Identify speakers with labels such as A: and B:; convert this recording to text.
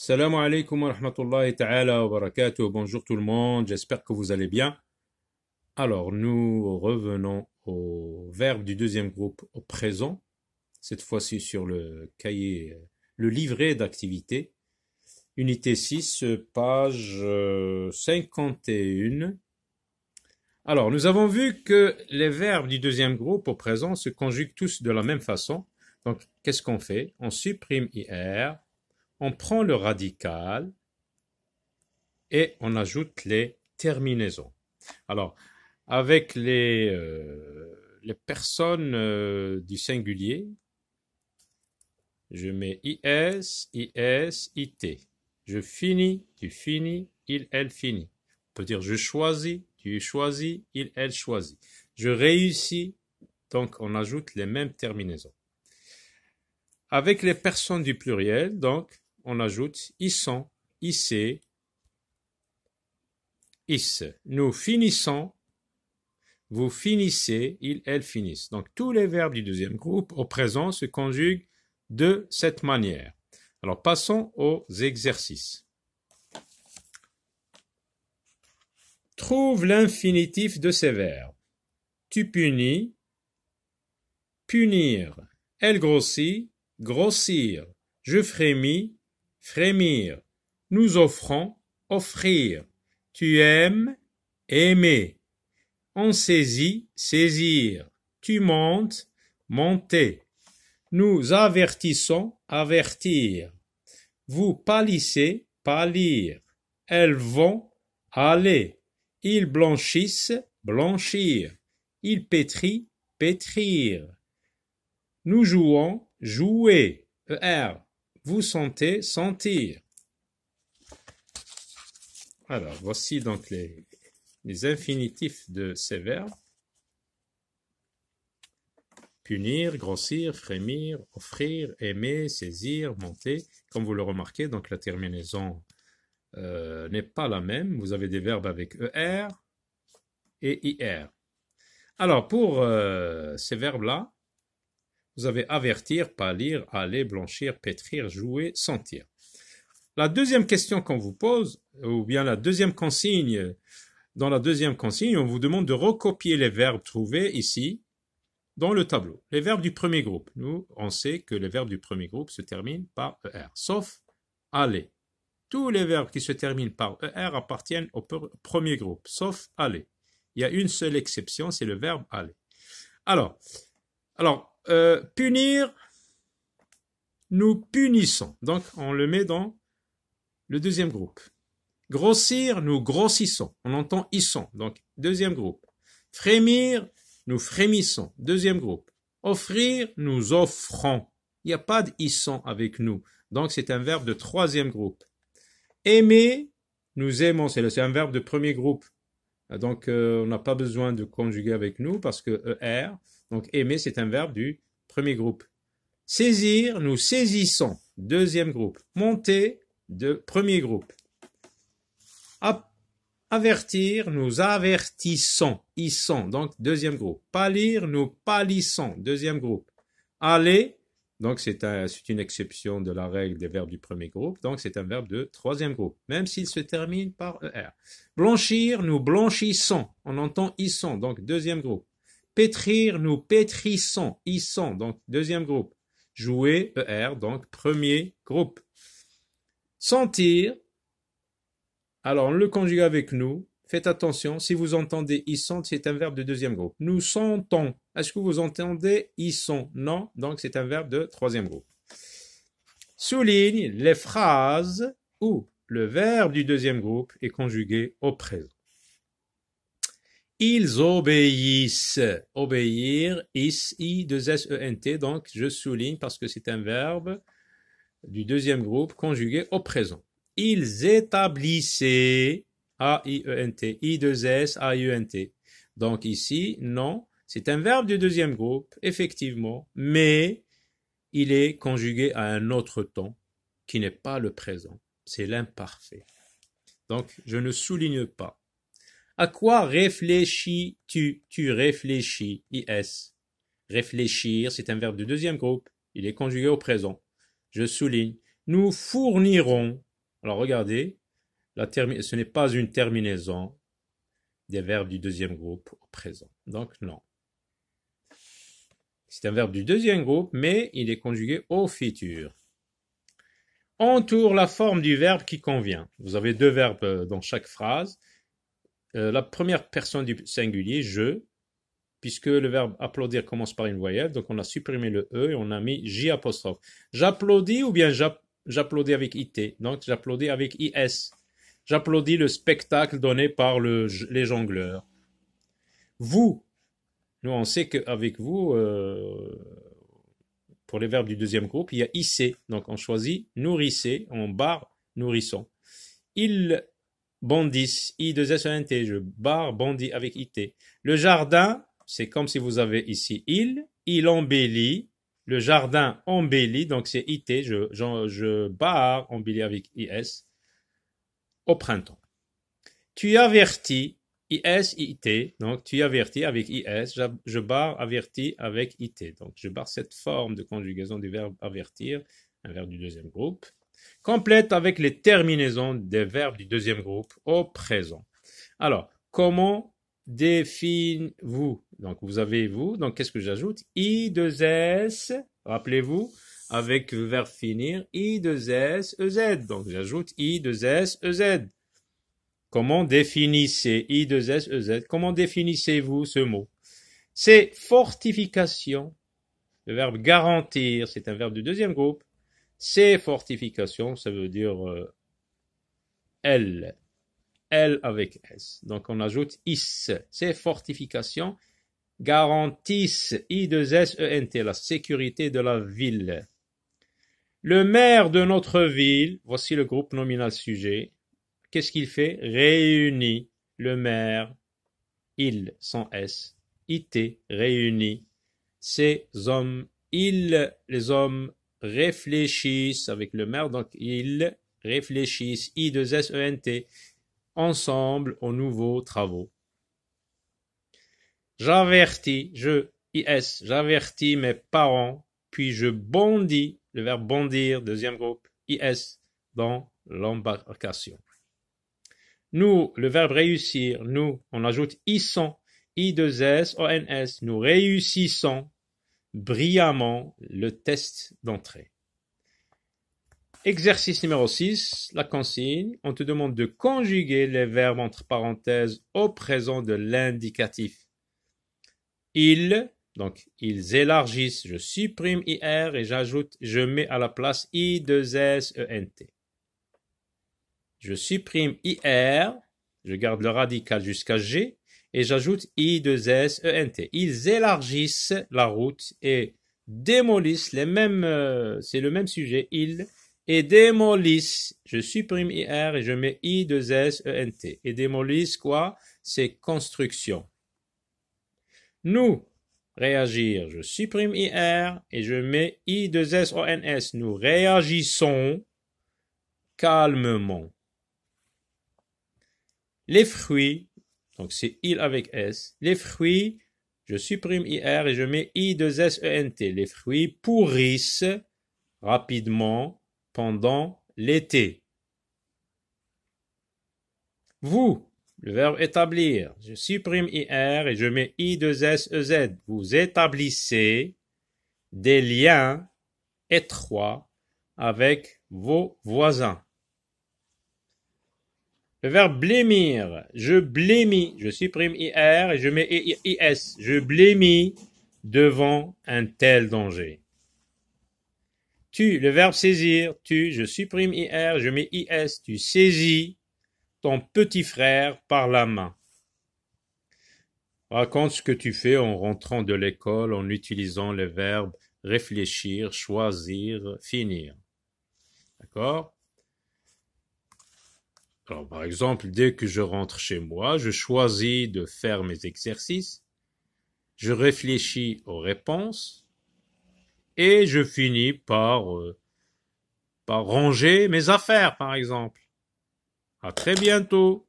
A: Salam alaikum wa rahmatullahi wa barakatuh. Bonjour tout le monde, j'espère que vous allez bien. Alors, nous revenons au verbe du deuxième groupe au présent, cette fois-ci sur le cahier, le livret d'activité. Unité 6, page 51. Euh, Alors, nous avons vu que les verbes du deuxième groupe au présent se conjuguent tous de la même façon. Donc, qu'est-ce qu'on fait On supprime IR, on prend le radical et on ajoute les terminaisons. Alors, avec les, euh, les personnes euh, du singulier, je mets IS, IS, IT. Je finis, tu finis, il, elle finit. On peut dire je choisis, tu choisis, il, elle choisit. Je réussis, donc on ajoute les mêmes terminaisons. Avec les personnes du pluriel, donc, on ajoute sont isse, is. Nous finissons, vous finissez, ils, elles finissent. Donc tous les verbes du deuxième groupe au présent se conjuguent de cette manière. Alors passons aux exercices. Trouve l'infinitif de ces verbes. Tu punis, punir. Elle grossit, grossir. Je frémis, frémir. Nous offrons, offrir. Tu aimes, aimer. On saisit, saisir. Tu montes, monter. Nous avertissons, avertir. Vous pâlissez, pâlir. Elles vont, aller. Ils blanchissent, blanchir. Ils pétrissent, pétrir. Nous jouons, jouer. ER vous sentez sentir. Alors, voici donc les, infinitifs de ces verbes. Punir, grossir, frémir, offrir, aimer, saisir, monter. Comme vous le remarquez, donc la terminaison euh, n'est pas la même. Vous avez des verbes avec ER et IR. Alors, pour euh, ces verbes-là, vous avez avertir, pâlir, aller, blanchir, pétrir, jouer, sentir. La deuxième question qu'on vous pose, ou bien la deuxième consigne, dans la deuxième consigne, on vous demande de recopier les verbes trouvés ici dans le tableau. Les verbes du premier groupe. Nous, on sait que les verbes du premier groupe se terminent par ER, sauf aller. Tous les verbes qui se terminent par ER appartiennent au premier groupe, sauf aller. Il y a une seule exception, c'est le verbe aller. Alors, alors euh, punir, nous punissons. Donc, on le met dans le deuxième groupe. Grossir, nous grossissons. On entend issons. Donc, deuxième groupe. Frémir, nous frémissons. Deuxième groupe. Offrir, nous offrons. Il n'y a pas d'issons avec nous. Donc, c'est un verbe de troisième groupe. Aimer, nous aimons. C'est un verbe de premier groupe. Donc, euh, on n'a pas besoin de conjuguer avec nous parce que ER. Donc aimer, c'est un verbe du premier groupe. Saisir, nous saisissons. Deuxième groupe. Monter, de premier groupe. avertir, nous avertissons. sont donc deuxième groupe. Pâlir, nous pâlissons. Deuxième groupe. Aller, donc c'est une exception de la règle des verbes du premier groupe. Donc c'est un verbe de troisième groupe, même s'il se termine par ER. Blanchir, nous blanchissons. On entend sont donc deuxième groupe. Pétrir, nous pétrissons, sont donc deuxième groupe. Jouer, ER, donc premier groupe. Sentir, alors le conjugue avec nous. Faites attention, si vous entendez ils sont, c'est un verbe de deuxième groupe. Nous sentons. Est-ce que vous entendez ils sont Non, donc c'est un verbe de troisième groupe. Souligne les phrases où le verbe du deuxième groupe est conjugué au présent. Ils obéissent. Obéir, is, i, deux s, e, n, t. Donc, je souligne parce que c'est un verbe du deuxième groupe conjugué au présent. Ils établissaient, a, i, e, n, t. I, deux s, a, i, e, n, t. Donc, ici, non. C'est un verbe du deuxième groupe, effectivement, mais il est conjugué à un autre temps qui n'est pas le présent. C'est l'imparfait. Donc, je ne souligne pas. À quoi réfléchis-tu Tu réfléchis, IS. Réfléchir, c'est un verbe du deuxième groupe. Il est conjugué au présent. Je souligne. Nous fournirons. Alors regardez, ce n'est pas une terminaison des verbes du deuxième groupe au présent. Donc non. C'est un verbe du deuxième groupe, mais il est conjugué au futur. Entoure la forme du verbe qui convient. Vous avez deux verbes euh, dans chaque phrase. Euh, la première personne du singulier, je, puisque le verbe applaudir commence par une voyelle, donc on a supprimé le E et on a mis J J'applaudis ou bien j'applaudis avec IT, donc j'applaudis avec IS. J'applaudis le spectacle donné par le, les jongleurs. Vous, nous on sait qu'avec vous, euh, pour les verbes du deuxième groupe, il y a IC, donc on choisit nourrissez, on barre nourrisson. Il Bondis, i 2 t je barre, bondis avec IT. Le jardin, c'est comme si vous avez ici il, il embellit, le jardin embellit, donc c'est IT, je, je, barre, embellit avec IS, au printemps. Tu avertis, IS, IT, donc tu avertis avec IS, je, je barre averti avec IT. Donc je barre cette forme de conjugaison du verbe avertir, un verbe du deuxième groupe. Complète avec les terminaisons des verbes du deuxième groupe au présent. Alors, comment définissez-vous Donc, vous avez vous. Donc, qu'est-ce que j'ajoute I2S, rappelez-vous, avec le verbe finir, I2S, EZ. Donc, j'ajoute I2S, EZ. Comment définissez I2S, e Comment définissez-vous ce mot C'est fortification. Le verbe garantir, c'est un verbe du deuxième groupe. Ces fortifications, ça veut dire euh, L. L avec S. Donc on ajoute IS. Ces fortifications garantissent I2SENT, la sécurité de la ville. Le maire de notre ville, voici le groupe nominal sujet, qu'est-ce qu'il fait Réunit le maire, il sans S, IT réunit ces hommes, il les hommes réfléchissent avec le maire. Donc, ils réfléchissent, i 2 e t ensemble aux nouveaux travaux. J'avertis, je, IS, j'avertis mes parents, puis je bondis, le verbe bondir, deuxième groupe, IS, dans l'embarcation. Nous, le verbe réussir, nous, on ajoute issons, I2S, ONS, nous réussissons, brillamment le test d'entrée. Exercice numéro 6, la consigne. On te demande de conjuguer les verbes entre parenthèses au présent de l'indicatif. Ils, donc ils élargissent, je supprime IR et j'ajoute, je mets à la place I, 2 S, e Je supprime IR, je garde le radical jusqu'à G et j'ajoute i 2 e t Ils élargissent la route et démolissent les mêmes, euh, c'est le même sujet, ils, et démolissent, je supprime IR et je mets i 2 e t Et démolissent quoi? Ces constructions. Nous, réagir, je supprime IR et je mets i 2 s Nous réagissons calmement. Les fruits donc c'est il avec S. Les fruits, je supprime IR et je mets I2SENT. Les fruits pourrissent rapidement pendant l'été. Vous, le verbe établir. Je supprime IR et je mets I2SEZ. Vous établissez des liens étroits avec vos voisins. Le verbe blémir, Je blêmis. Je supprime IR et je mets IS. Je blêmis devant un tel danger. Tu, le verbe saisir. Tu, je supprime IR, je mets IS. Tu saisis ton petit frère par la main. Raconte ce que tu fais en rentrant de l'école en utilisant les verbes réfléchir, choisir, finir. D'accord alors, par exemple, dès que je rentre chez moi, je choisis de faire mes exercices, je réfléchis aux réponses et je finis par, euh, par ranger mes affaires, par exemple. À très bientôt!